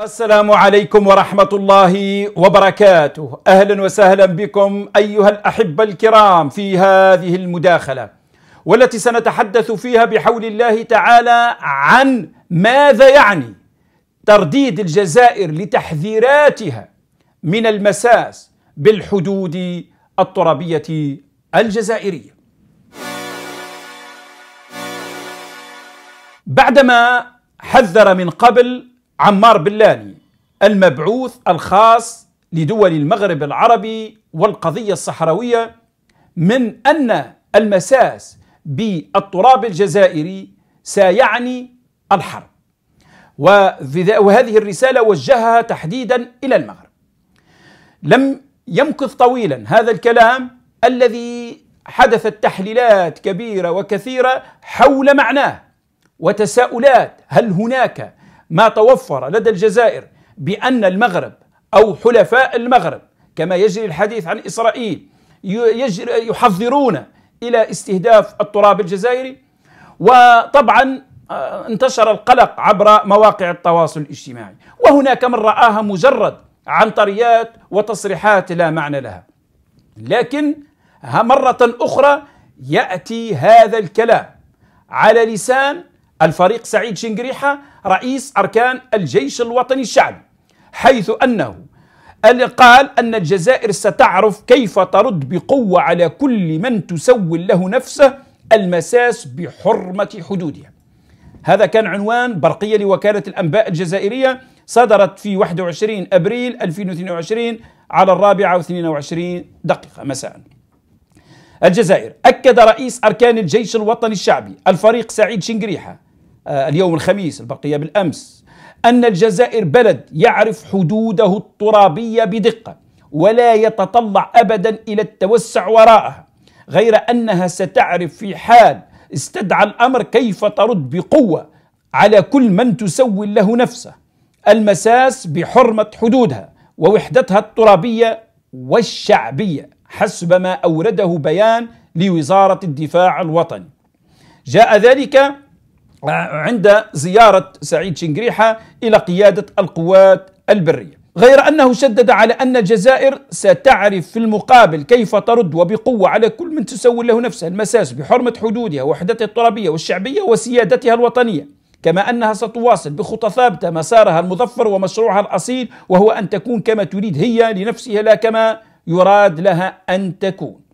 السلام عليكم ورحمة الله وبركاته أهلا وسهلا بكم أيها الأحبة الكرام في هذه المداخلة والتي سنتحدث فيها بحول الله تعالى عن ماذا يعني ترديد الجزائر لتحذيراتها من المساس بالحدود الترابية الجزائرية بعدما حذر من قبل عمار بلاني المبعوث الخاص لدول المغرب العربي والقضية الصحراوية من أن المساس بالتراب الجزائري سيعني الحرب وهذه الرسالة وجهها تحديدا إلى المغرب لم يمكث طويلا هذا الكلام الذي حدثت تحليلات كبيرة وكثيرة حول معناه وتساؤلات هل هناك ما توفر لدى الجزائر بأن المغرب أو حلفاء المغرب كما يجري الحديث عن إسرائيل يجري إلى استهداف التراب الجزائري وطبعا آه، انتشر القلق عبر مواقع التواصل الاجتماعي وهناك من رآها مجرد عنطريات وتصريحات لا معنى لها لكن مرة أخرى يأتي هذا الكلام على لسان الفريق سعيد شنقريحة رئيس أركان الجيش الوطني الشعبي حيث أنه قال أن الجزائر ستعرف كيف ترد بقوة على كل من تسول له نفسه المساس بحرمة حدودها هذا كان عنوان برقية لوكالة الأنباء الجزائرية صدرت في 21 أبريل 2022 على الرابعة و22 دقيقة مساءً الجزائر أكد رئيس أركان الجيش الوطني الشعبي الفريق سعيد شنقريحة آه، اليوم الخميس البقية بالأمس أن الجزائر بلد يعرف حدوده الترابية بدقة ولا يتطلع أبدا إلى التوسع وراءها غير أنها ستعرف في حال استدعى الأمر كيف ترد بقوة على كل من تسول له نفسه المساس بحرمة حدودها ووحدتها الترابية والشعبية حسب ما أورده بيان لوزارة الدفاع الوطني جاء ذلك عند زيارة سعيد شنقريحة إلى قيادة القوات البرية غير أنه شدد على أن الجزائر ستعرف في المقابل كيف ترد وبقوة على كل من تسول له نفسها المساس بحرمة حدودها ووحدتها الترابية والشعبية وسيادتها الوطنية كما أنها ستواصل بخطى ثابتة مسارها المظفر ومشروعها الأصيل وهو أن تكون كما تريد هي لنفسها لا كما يراد لها أن تكون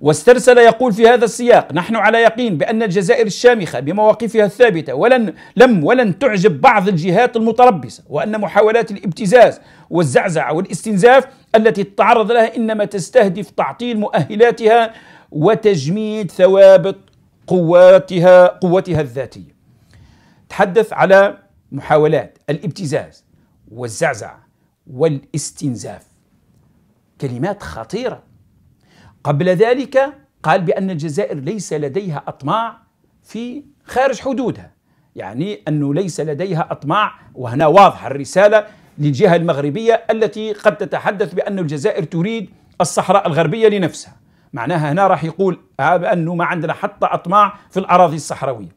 واسترسل يقول في هذا السياق نحن على يقين بأن الجزائر الشامخة بمواقفها الثابتة ولن لم ولن تعجب بعض الجهات المتربصة وأن محاولات الابتزاز والزعزعة والاستنزاف التي تعرض لها إنما تستهدف تعطيل مؤهلاتها وتجميد ثوابت قواتها قوتها الذاتية تحدث على محاولات الابتزاز والزعزعة والاستنزاف كلمات خطيرة قبل ذلك قال بأن الجزائر ليس لديها أطماع في خارج حدودها يعني أنه ليس لديها أطماع وهنا واضحة الرسالة للجهة المغربية التي قد تتحدث بأن الجزائر تريد الصحراء الغربية لنفسها معناها هنا راح يقول آه، أنه ما عندنا حتى أطماع في الأراضي الصحراوية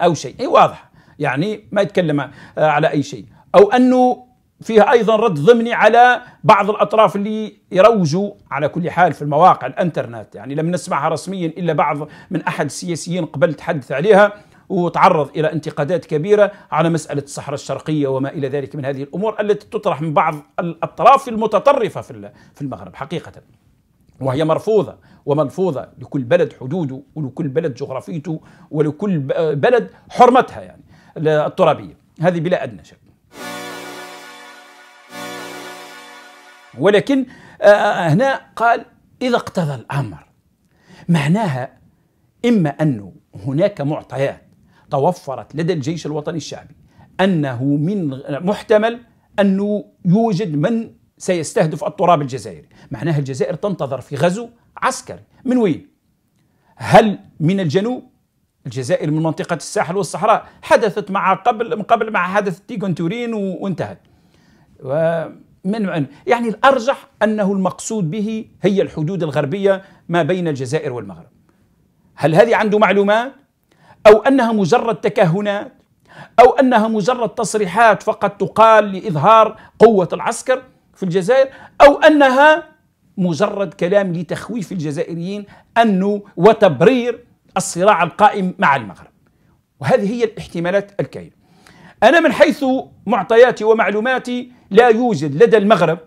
أو شيء أي واضح يعني ما يتكلم آه، على أي شيء أو أنه فيها ايضا رد ضمني على بعض الاطراف اللي يروجوا على كل حال في المواقع الانترنت يعني لم نسمعها رسميا الا بعض من احد السياسيين قبل تحدث عليها وتعرض الى انتقادات كبيره على مساله الصحراء الشرقيه وما الى ذلك من هذه الامور التي تطرح من بعض الاطراف المتطرفه في المغرب حقيقه وهي مرفوضة وملفوظة لكل بلد حدوده ولكل بلد جغرافيته ولكل بلد حرمتها يعني الترابية هذه بلا أدنى شك ولكن آه، آه، آه، هنا قال إذا اقتضى الأمر معناها إما أنه هناك معطيات توفرت لدى الجيش الوطني الشعبي أنه من محتمل أنه يوجد من سيستهدف التراب الجزائري معناها الجزائر تنتظر في غزو عسكري من وين؟ هل من الجنوب؟ الجزائر من منطقة الساحل والصحراء حدثت مع قبل قبل مع حدث تيغون تورين وانتهت و من يعني الأرجح أنه المقصود به هي الحدود الغربية ما بين الجزائر والمغرب هل هذه عنده معلومات أو أنها مجرد تكهنات أو أنها مجرد تصريحات فقط تقال لإظهار قوة العسكر في الجزائر أو أنها مجرد كلام لتخويف الجزائريين أنه وتبرير الصراع القائم مع المغرب وهذه هي الاحتمالات الكاينة أنا من حيث معطياتي ومعلوماتي لا يوجد لدى المغرب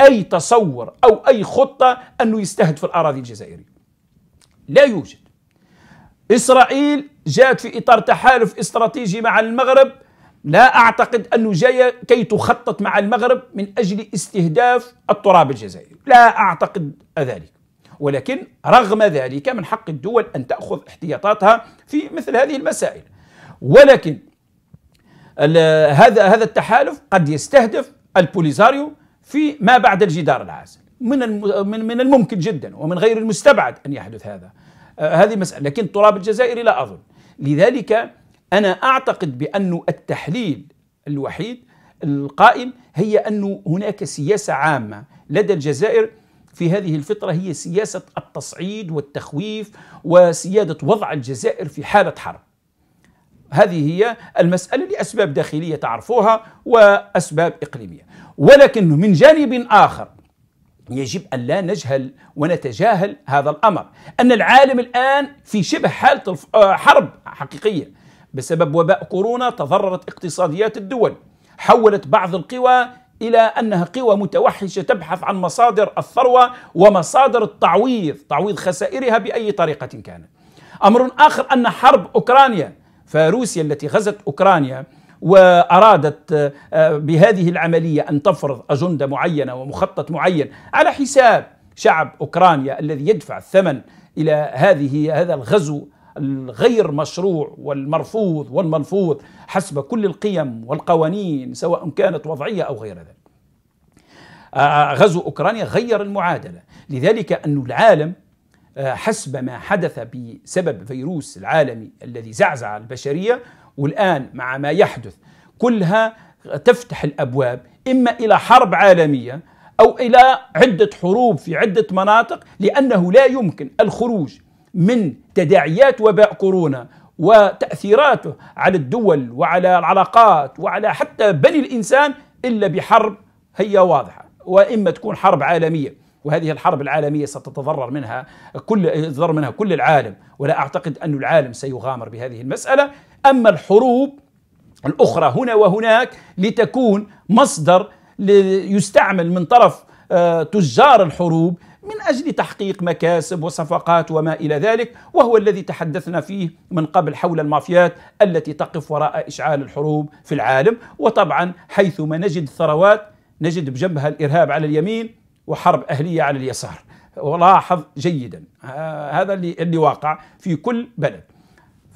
أي تصور أو أي خطة أنه يستهدف الأراضي الجزائرية لا يوجد إسرائيل جاءت في إطار تحالف استراتيجي مع المغرب لا أعتقد أنه جاية كي تخطط مع المغرب من أجل استهداف التراب الجزائري لا أعتقد ذلك ولكن رغم ذلك من حق الدول أن تأخذ احتياطاتها في مثل هذه المسائل ولكن هذا هذا التحالف قد يستهدف البوليزاريو في ما بعد الجدار العازل من من من الممكن جدا ومن غير المستبعد ان يحدث هذا آه، هذه مساله لكن التراب الجزائري لا اظن لذلك انا اعتقد بان التحليل الوحيد القائم هي أن هناك سياسة عامة لدى الجزائر في هذه الفترة هي سياسة التصعيد والتخويف وسيادة وضع الجزائر في حالة حرب هذه هي المسألة لأسباب داخلية تعرفوها وأسباب إقليمية ولكن من جانب آخر يجب أن لا نجهل ونتجاهل هذا الأمر أن العالم الآن في شبه حالة آه، حرب حقيقية بسبب وباء كورونا تضررت اقتصاديات الدول حولت بعض القوى إلى أنها قوى متوحشة تبحث عن مصادر الثروة ومصادر التعويض تعويض خسائرها بأي طريقة كانت أمر آخر أن حرب أوكرانيا فروسيا التي غزت أوكرانيا وأرادت آه، بهذه العملية أن تفرض أجندة معينة ومخطط معين على حساب شعب أوكرانيا الذي يدفع الثمن إلى هذه هذا الغزو الغير مشروع والمرفوض والملفوظ حسب كل القيم والقوانين سواء كانت وضعية أو غير ذلك آه، غزو أوكرانيا غير المعادلة لذلك أن العالم حسب ما حدث بسبب فيروس العالمي الذي زعزع البشرية والآن مع ما يحدث كلها تفتح الأبواب إما إلى حرب عالمية أو إلى عدة حروب في عدة مناطق لأنه لا يمكن الخروج من تداعيات وباء كورونا وتأثيراته على الدول وعلى العلاقات وعلى حتى بني الإنسان إلا بحرب هي واضحة وإما تكون حرب عالمية وهذه الحرب العالمية ستتضرر منها كل يتضرر منها كل العالم ولا أعتقد أن العالم سيغامر بهذه المسألة أما الحروب الأخرى هنا وهناك لتكون مصدر يستعمل من طرف آه، تجار الحروب من اجل تحقيق مكاسب وصفقات وما الى ذلك وهو الذي تحدثنا فيه من قبل حول المافيات التي تقف وراء اشعال الحروب في العالم وطبعا حيثما نجد الثروات نجد بجنبها الارهاب على اليمين وحرب أهلية على اليسار ولاحظ جيدا آه، هذا اللي, اللي واقع في كل بلد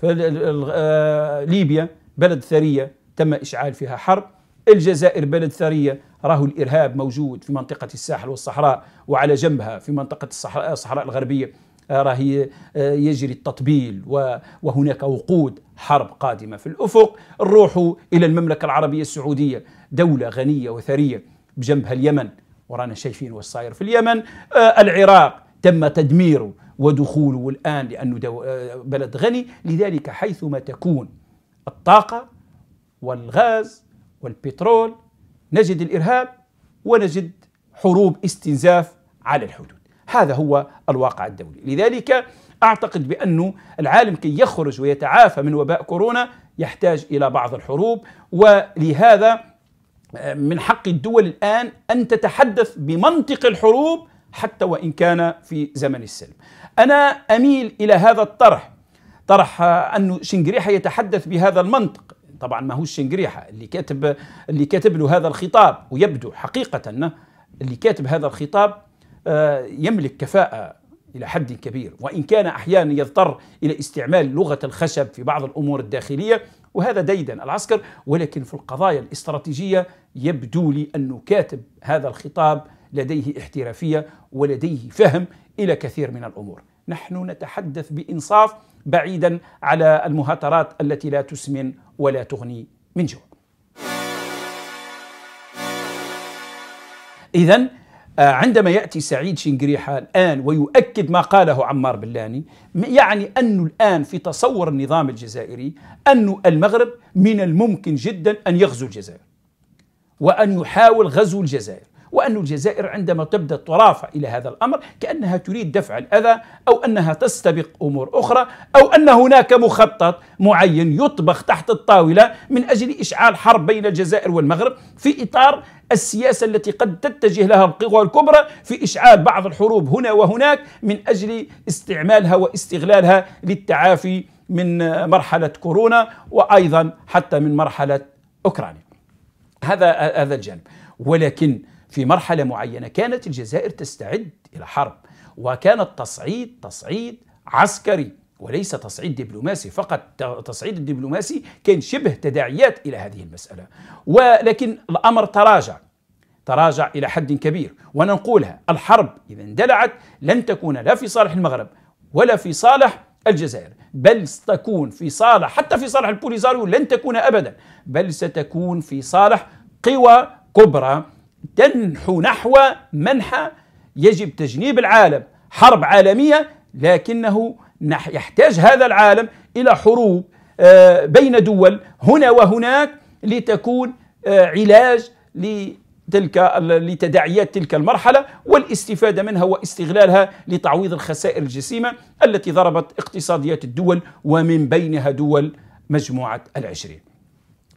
آه، ليبيا بلد ثرية تم إشعال فيها حرب الجزائر بلد ثرية راه الإرهاب موجود في منطقة الساحل والصحراء وعلى جنبها في منطقة الصحراء, آه، الصحراء الغربية راهي يجري التطبيل وهناك وقود حرب قادمة في الأفق نروحوا إلى المملكة العربية السعودية دولة غنية وثرية بجنبها اليمن ورانا شايفين وش صاير في اليمن آه، العراق تم تدميره ودخوله الآن لأنه دو آه، بلد غني لذلك حيثما تكون الطاقة والغاز والبترول نجد الإرهاب ونجد حروب استنزاف على الحدود هذا هو الواقع الدولي لذلك أعتقد بأنه العالم كي يخرج ويتعافى من وباء كورونا يحتاج إلى بعض الحروب ولهذا من حق الدول الآن أن تتحدث بمنطق الحروب حتى وإن كان في زمن السلم أنا أميل إلى هذا الطرح طرح أن شنقريحة يتحدث بهذا المنطق طبعا ما هو شنقريحة اللي كاتب اللي كاتب له هذا الخطاب ويبدو حقيقة اللي كاتب هذا الخطاب آه، يملك كفاءة إلى حد كبير وإن كان أحيانا يضطر إلى استعمال لغة الخشب في بعض الأمور الداخلية وهذا ديدن العسكر ولكن في القضايا الاستراتيجية يبدو لي أنه كاتب هذا الخطاب لديه احترافية ولديه فهم إلى كثير من الأمور نحن نتحدث بإنصاف بعيدا على المهاترات التي لا تسمن ولا تغني من جوع إذا آه، عندما يأتي سعيد شنقريحة الآن ويؤكد ما قاله عمار بلاني يعني أنه الآن في تصور النظام الجزائري أن المغرب من الممكن جدا أن يغزو الجزائر وأن يحاول غزو الجزائر وأن الجزائر عندما تبدأ ترافع إلى هذا الأمر كأنها تريد دفع الأذى أو أنها تستبق أمور أخرى أو أن هناك مخطط معين يطبخ تحت الطاولة من أجل إشعال حرب بين الجزائر والمغرب في إطار السياسة التي قد تتجه لها القوى الكبرى في إشعال بعض الحروب هنا وهناك من أجل استعمالها واستغلالها للتعافي من مرحلة كورونا وأيضا حتى من مرحلة أوكرانيا هذا هذا الجانب ولكن في مرحلة معينة كانت الجزائر تستعد إلى حرب وكان التصعيد تصعيد عسكري وليس تصعيد دبلوماسي فقط تصعيد الدبلوماسي كان شبه تداعيات إلى هذه المسألة ولكن الأمر تراجع تراجع إلى حد كبير ونقولها الحرب إذا اندلعت لن تكون لا في صالح المغرب ولا في صالح الجزائر بل ستكون في صالح حتى في صالح البوليزاريو لن تكون أبدا بل ستكون في صالح قوى كبرى تنحو نحو منحى يجب تجنيب العالم حرب عالمية لكنه يحتاج هذا العالم إلى حروب آه، بين دول هنا وهناك لتكون آه، علاج لتلك لتداعيات تلك المرحلة والاستفادة منها واستغلالها لتعويض الخسائر الجسيمة التي ضربت اقتصاديات الدول ومن بينها دول مجموعة العشرين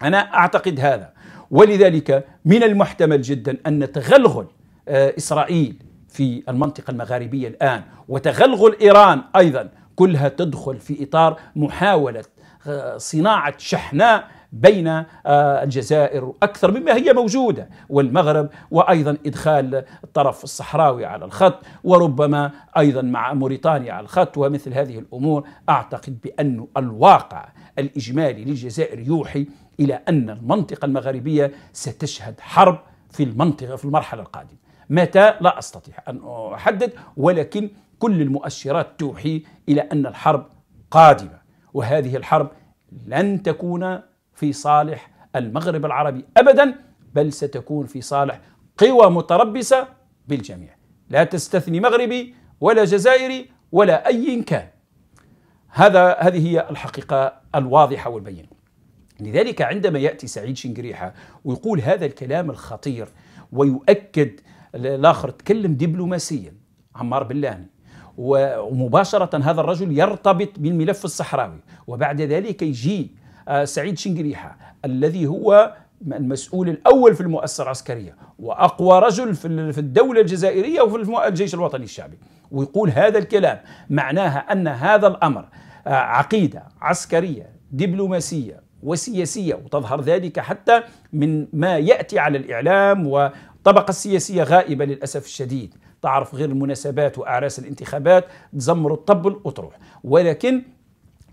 أنا أعتقد هذا ولذلك من المحتمل جدا أن تغلغل آه، إسرائيل في المنطقة المغاربية الآن وتغلغل إيران أيضا كلها تدخل في إطار محاولة آه، صناعة شحناء بين آه، الجزائر أكثر مما هي موجودة والمغرب وأيضا إدخال الطرف الصحراوي على الخط وربما أيضا مع موريتانيا على الخط ومثل هذه الأمور أعتقد بأن الواقع الإجمالي للجزائر يوحي إلى أن المنطقة المغربية ستشهد حرب في المنطقة في المرحلة القادمة متى لا أستطيع أن أحدد ولكن كل المؤشرات توحي إلى أن الحرب قادمة وهذه الحرب لن تكون في صالح المغرب العربي ابدا بل ستكون في صالح قوى متربصه بالجميع لا تستثني مغربي ولا جزائري ولا اي كان هذا هذه هي الحقيقه الواضحه والبينه لذلك عندما ياتي سعيد شنقريحه ويقول هذا الكلام الخطير ويؤكد الاخر تكلم دبلوماسيا عمار بلاني ومباشره هذا الرجل يرتبط بالملف الصحراوي وبعد ذلك يجي آه، سعيد شنقريحة الذي هو المسؤول الأول في المؤسسة العسكرية وأقوى رجل في الدولة الجزائرية وفي الجيش الوطني الشعبي ويقول هذا الكلام معناها أن هذا الأمر آه، عقيدة عسكرية دبلوماسية وسياسية وتظهر ذلك حتى من ما يأتي على الإعلام والطبقة السياسية غائبة للأسف الشديد تعرف غير المناسبات وأعراس الانتخابات تزمر الطب الأطروح ولكن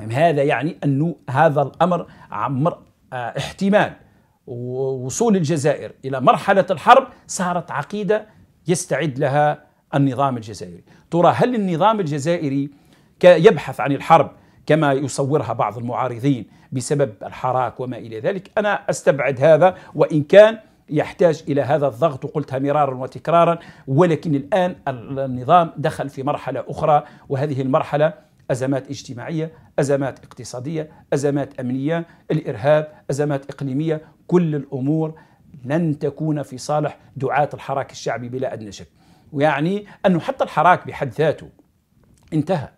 يعني هذا يعني أنه هذا الأمر عمر آه، احتمال وصول الجزائر إلى مرحلة الحرب صارت عقيدة يستعد لها النظام الجزائري ترى هل النظام الجزائري يبحث عن الحرب كما يصورها بعض المعارضين بسبب الحراك وما إلى ذلك أنا أستبعد هذا وإن كان يحتاج الى هذا الضغط وقلتها مرارا وتكرارا ولكن الان النظام دخل في مرحله اخرى وهذه المرحله أزمات اجتماعية أزمات اقتصادية أزمات أمنية الإرهاب أزمات إقليمية كل الأمور لن تكون في صالح دعاة الحراك الشعبي بلا أدنى شك ويعني أنه حتى الحراك بحد ذاته انتهى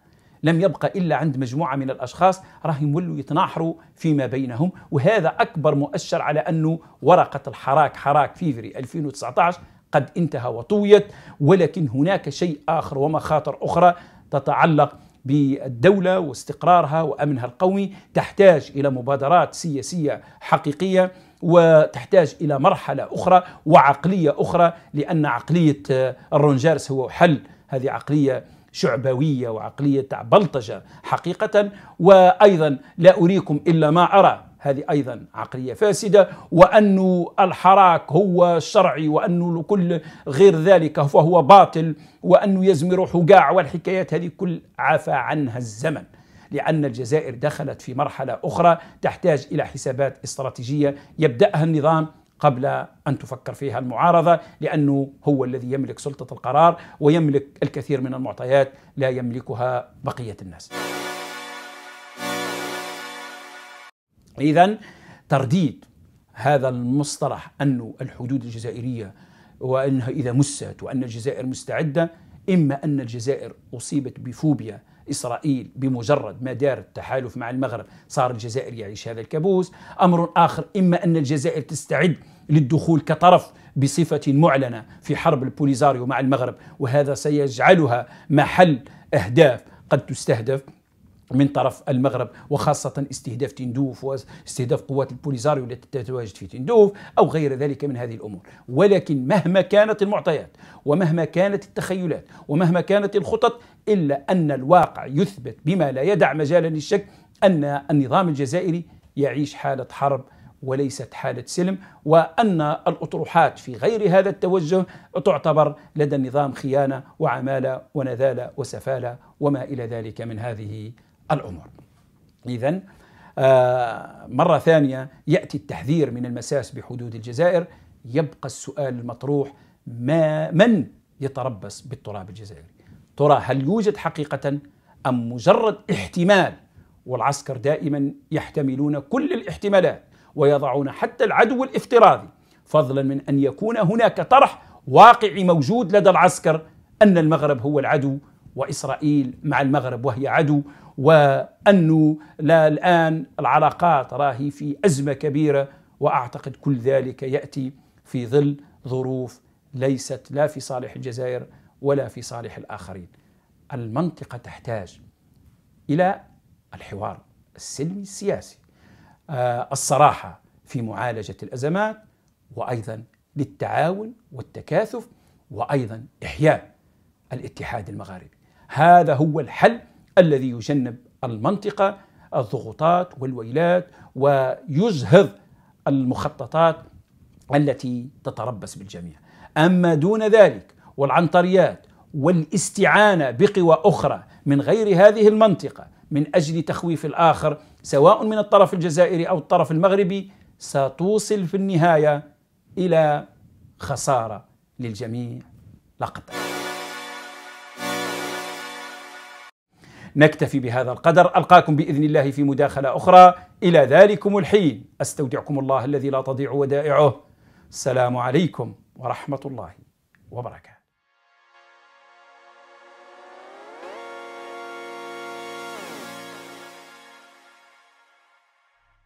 لم يبقى إلا عند مجموعة من الأشخاص راهم يولوا يتناحروا فيما بينهم وهذا أكبر مؤشر على أنه ورقة الحراك حراك فيفري 2019 قد انتهى وطويت ولكن هناك شيء آخر ومخاطر أخرى تتعلق بالدولة واستقرارها وأمنها القومي تحتاج إلى مبادرات سياسية حقيقية وتحتاج إلى مرحلة أخرى وعقلية أخرى لأن عقلية آه، الرونجارس هو حل هذه عقلية شعبوية وعقلية بلطجة حقيقة وأيضا لا أريكم إلا ما أرى هذه أيضا عقلية فاسدة وأن الحراك هو شرعي وأن كل غير ذلك فهو باطل وأنه يزمر حقاع والحكايات هذه كل عفى عنها الزمن لأن الجزائر دخلت في مرحلة أخرى تحتاج إلى حسابات استراتيجية يبدأها النظام قبل أن تفكر فيها المعارضة لأنه هو الذي يملك سلطة القرار ويملك الكثير من المعطيات لا يملكها بقية الناس إذا ترديد هذا المصطلح أن الحدود الجزائرية وأنها إذا مست وأن الجزائر مستعدة إما أن الجزائر أصيبت بفوبيا إسرائيل بمجرد ما دار التحالف مع المغرب صار الجزائر يعيش هذا الكابوس أمر آخر إما أن الجزائر تستعد للدخول كطرف بصفة معلنة في حرب البوليزاريو مع المغرب وهذا سيجعلها محل أهداف قد تستهدف من طرف المغرب وخاصة استهداف تندوف واستهداف قوات البوليزاريو التي تتواجد في تندوف أو غير ذلك من هذه الأمور ولكن مهما كانت المعطيات ومهما كانت التخيلات ومهما كانت الخطط إلا أن الواقع يثبت بما لا يدع مجالا للشك أن النظام الجزائري يعيش حالة حرب وليست حالة سلم وأن الأطروحات في غير هذا التوجه تعتبر لدى النظام خيانة وعمالة ونذالة وسفالة وما إلى ذلك من هذه الأمور إذا آه مرة ثانية يأتي التحذير من المساس بحدود الجزائر يبقى السؤال المطروح ما من يتربص بالتراب الجزائري ترى هل يوجد حقيقة أم مجرد احتمال والعسكر دائما يحتملون كل الاحتمالات ويضعون حتى العدو الافتراضي فضلا من ان يكون هناك طرح واقعي موجود لدى العسكر ان المغرب هو العدو واسرائيل مع المغرب وهي عدو وانه لا الان العلاقات راهي في ازمه كبيره واعتقد كل ذلك ياتي في ظل ظروف ليست لا في صالح الجزائر ولا في صالح الاخرين. المنطقه تحتاج الى الحوار السلمي السياسي آه، الصراحه في معالجه الازمات وايضا للتعاون والتكاثف وايضا احياء الاتحاد المغاربي. هذا هو الحل الذي يجنب المنطقه الضغوطات والويلات ويزهض المخططات التي تتربص بالجميع. اما دون ذلك والعنطريات والاستعانه بقوى اخرى من غير هذه المنطقه من اجل تخويف الاخر سواء من الطرف الجزائري او الطرف المغربي ستوصل في النهايه الى خساره للجميع لا قدر نكتفي بهذا القدر القاكم باذن الله في مداخله اخرى الى ذلكم الحين استودعكم الله الذي لا تضيع ودائعه السلام عليكم ورحمه الله وبركاته